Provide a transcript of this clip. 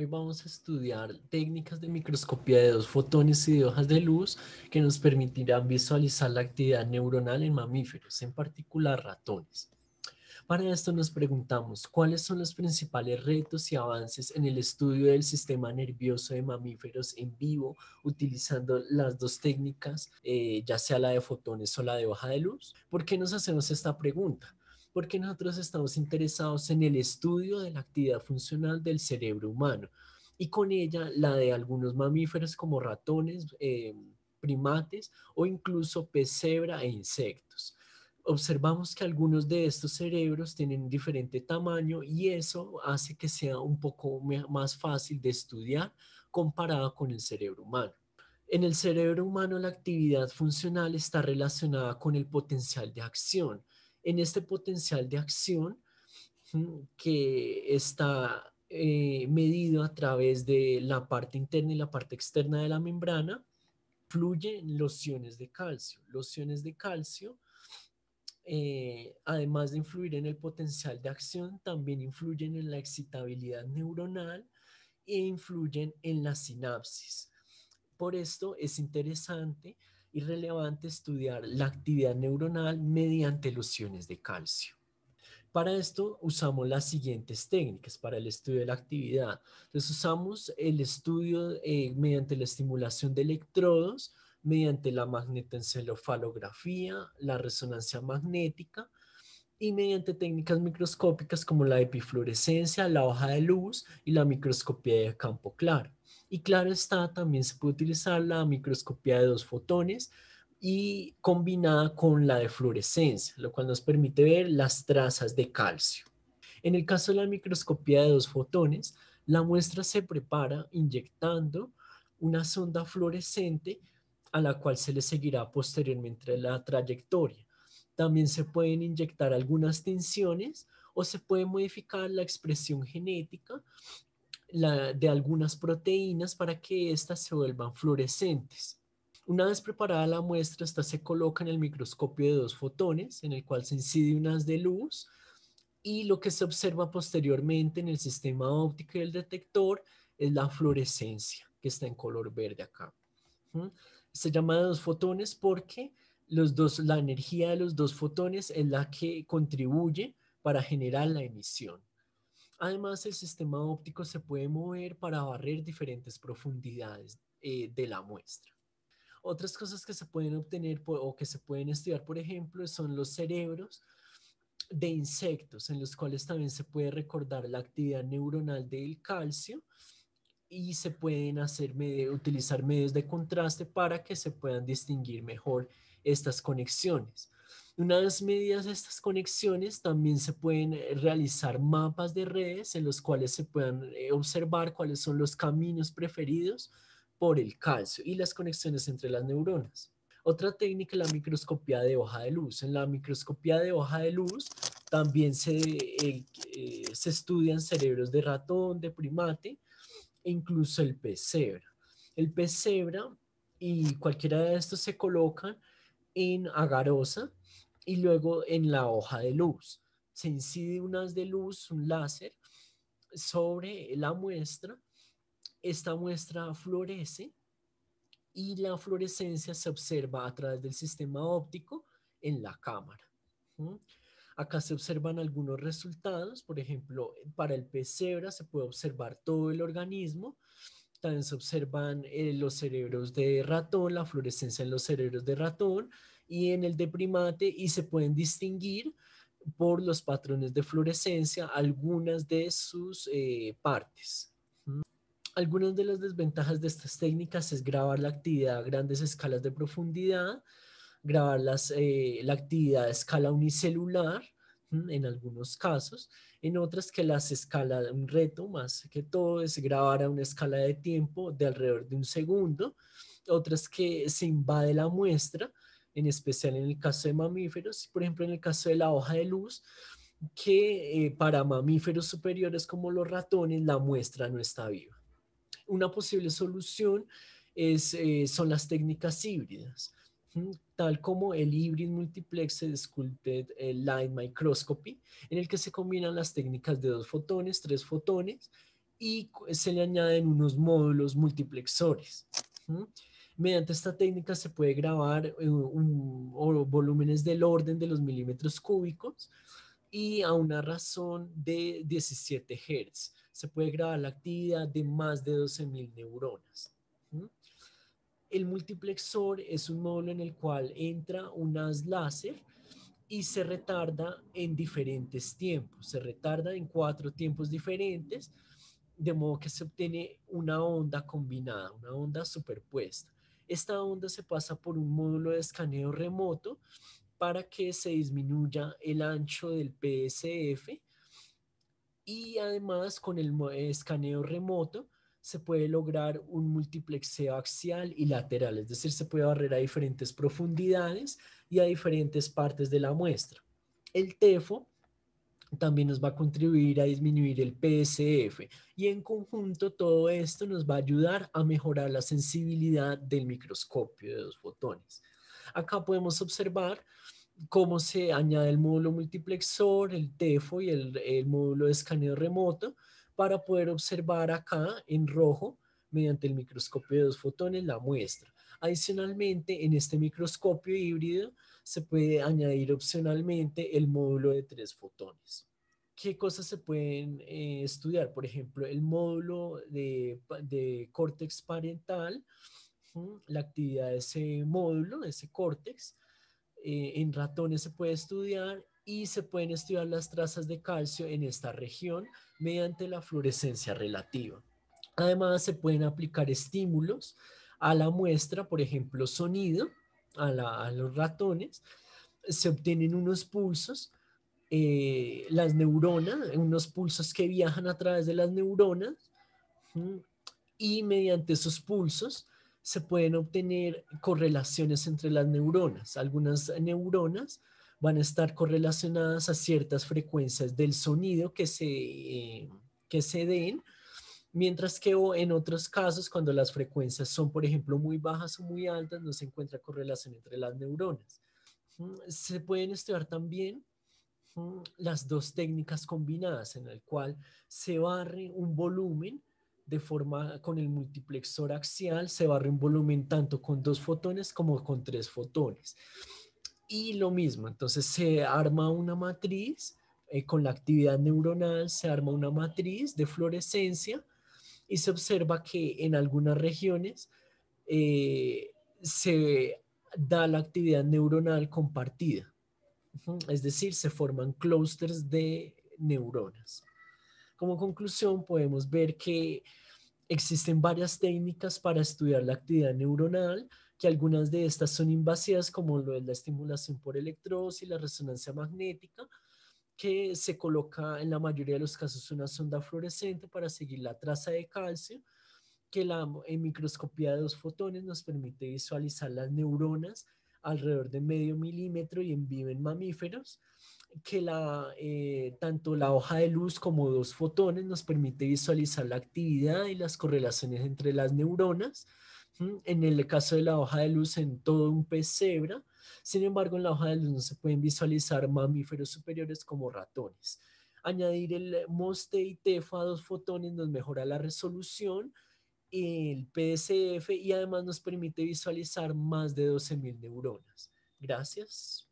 Hoy vamos a estudiar técnicas de microscopía de dos fotones y de hojas de luz que nos permitirán visualizar la actividad neuronal en mamíferos, en particular ratones. Para esto nos preguntamos cuáles son los principales retos y avances en el estudio del sistema nervioso de mamíferos en vivo utilizando las dos técnicas, eh, ya sea la de fotones o la de hoja de luz. ¿Por qué nos hacemos esta pregunta? porque nosotros estamos interesados en el estudio de la actividad funcional del cerebro humano y con ella la de algunos mamíferos como ratones, eh, primates o incluso pesebra e insectos. Observamos que algunos de estos cerebros tienen un diferente tamaño y eso hace que sea un poco más fácil de estudiar comparado con el cerebro humano. En el cerebro humano la actividad funcional está relacionada con el potencial de acción, en este potencial de acción que está eh, medido a través de la parte interna y la parte externa de la membrana, fluyen los iones de calcio. Los iones de calcio, eh, además de influir en el potencial de acción, también influyen en la excitabilidad neuronal e influyen en la sinapsis. Por esto es interesante y relevante estudiar la actividad neuronal mediante ilusiones de calcio. Para esto usamos las siguientes técnicas para el estudio de la actividad. Entonces usamos el estudio eh, mediante la estimulación de electrodos, mediante la magnetoencefalografía, la resonancia magnética, y mediante técnicas microscópicas como la epifluorescencia, la hoja de luz y la microscopía de campo claro. Y claro está, también se puede utilizar la microscopía de dos fotones y combinada con la de fluorescencia, lo cual nos permite ver las trazas de calcio. En el caso de la microscopía de dos fotones, la muestra se prepara inyectando una sonda fluorescente a la cual se le seguirá posteriormente la trayectoria también se pueden inyectar algunas tensiones o se puede modificar la expresión genética de algunas proteínas para que éstas se vuelvan fluorescentes. Una vez preparada la muestra, esta se coloca en el microscopio de dos fotones, en el cual se incide unas de luz, y lo que se observa posteriormente en el sistema óptico y el detector es la fluorescencia, que está en color verde acá. ¿Mm? Se llama de dos fotones porque los dos, la energía de los dos fotones es la que contribuye para generar la emisión. Además, el sistema óptico se puede mover para barrer diferentes profundidades eh, de la muestra. Otras cosas que se pueden obtener o que se pueden estudiar, por ejemplo, son los cerebros de insectos, en los cuales también se puede recordar la actividad neuronal del calcio y se pueden hacer utilizar medios de contraste para que se puedan distinguir mejor estas conexiones. Una vez medidas estas conexiones, también se pueden eh, realizar mapas de redes en los cuales se puedan eh, observar cuáles son los caminos preferidos por el calcio y las conexiones entre las neuronas. Otra técnica es la microscopía de hoja de luz. En la microscopía de hoja de luz también se, eh, se estudian cerebros de ratón, de primate e incluso el pesebra. El pesebra y cualquiera de estos se colocan en agarosa y luego en la hoja de luz. Se incide unas de luz, un láser, sobre la muestra. Esta muestra florece y la fluorescencia se observa a través del sistema óptico en la cámara. Acá se observan algunos resultados, por ejemplo, para el pesebra se puede observar todo el organismo, también se observan eh, los cerebros de ratón, la fluorescencia en los cerebros de ratón y en el de primate y se pueden distinguir por los patrones de fluorescencia algunas de sus eh, partes. Algunas de las desventajas de estas técnicas es grabar la actividad a grandes escalas de profundidad, grabar eh, la actividad a escala unicelular, en algunos casos, en otras que las escalas un reto más que todo es grabar a una escala de tiempo de alrededor de un segundo, otras que se invade la muestra, en especial en el caso de mamíferos, por ejemplo en el caso de la hoja de luz, que eh, para mamíferos superiores como los ratones la muestra no está viva. Una posible solución es, eh, son las técnicas híbridas tal como el Hybrid Multiplexed Sculpted eh, Light Microscopy, en el que se combinan las técnicas de dos fotones, tres fotones, y se le añaden unos módulos multiplexores. Mediante esta técnica se puede grabar eh, un, volúmenes del orden de los milímetros cúbicos y a una razón de 17 Hz. Se puede grabar la actividad de más de 12.000 neuronas el multiplexor es un módulo en el cual entra un haz láser y se retarda en diferentes tiempos, se retarda en cuatro tiempos diferentes, de modo que se obtiene una onda combinada, una onda superpuesta. Esta onda se pasa por un módulo de escaneo remoto para que se disminuya el ancho del PSF y además con el escaneo remoto se puede lograr un multiplexeo axial y lateral, es decir, se puede barrer a diferentes profundidades y a diferentes partes de la muestra. El TEFO también nos va a contribuir a disminuir el PSF y en conjunto todo esto nos va a ayudar a mejorar la sensibilidad del microscopio de los fotones. Acá podemos observar cómo se añade el módulo multiplexor, el TEFO y el, el módulo de escaneo remoto para poder observar acá en rojo mediante el microscopio de dos fotones la muestra. Adicionalmente, en este microscopio híbrido se puede añadir opcionalmente el módulo de tres fotones. ¿Qué cosas se pueden eh, estudiar? Por ejemplo, el módulo de, de córtex parental, la actividad de ese módulo, de ese córtex. Eh, en ratones se puede estudiar y se pueden estudiar las trazas de calcio en esta región mediante la fluorescencia relativa. Además, se pueden aplicar estímulos a la muestra, por ejemplo, sonido a, los ratones, se obtienen unos pulsos, eh, las neuronas, unos pulsos que viajan a través de las neuronas, y mediante esos pulsos se pueden obtener correlaciones entre las neuronas. Algunas neuronas van a estar correlacionadas a ciertas frecuencias del sonido que se, eh, que se den, mientras que en otros casos, cuando las frecuencias son, por ejemplo, muy bajas o muy altas, no se encuentra correlación entre las neuronas. Mm, se pueden estudiar también mm, las dos técnicas combinadas, en el cual se barre un volumen de forma con el multiplexor axial, se barre un volumen tanto con dos fotones como con tres fotones y lo mismo, entonces se arma una matriz eh, con la actividad neuronal, se arma una matriz de fluorescencia y se observa que en algunas regiones eh, se da la actividad neuronal compartida, es decir, se forman clusters de neuronas. Como conclusión podemos ver que existen varias técnicas para estudiar la actividad neuronal, que algunas de estas son invasivas, como lo es la estimulación por y la resonancia magnética, que se coloca en la mayoría de los casos una sonda fluorescente para seguir la traza de calcio, que la en microscopía de dos fotones nos permite visualizar las neuronas alrededor de medio milímetro y en vivo en mamíferos, que la, eh, tanto la hoja de luz como dos fotones nos permite visualizar la actividad y las correlaciones entre las neuronas, en el caso de la hoja de luz, en todo un pesebre. Sin embargo, en la hoja de luz no se pueden visualizar mamíferos superiores como ratones. Añadir el MOSTE y TEFA a dos fotones nos mejora la resolución, el PSF y además nos permite visualizar más de 12.000 neuronas. Gracias.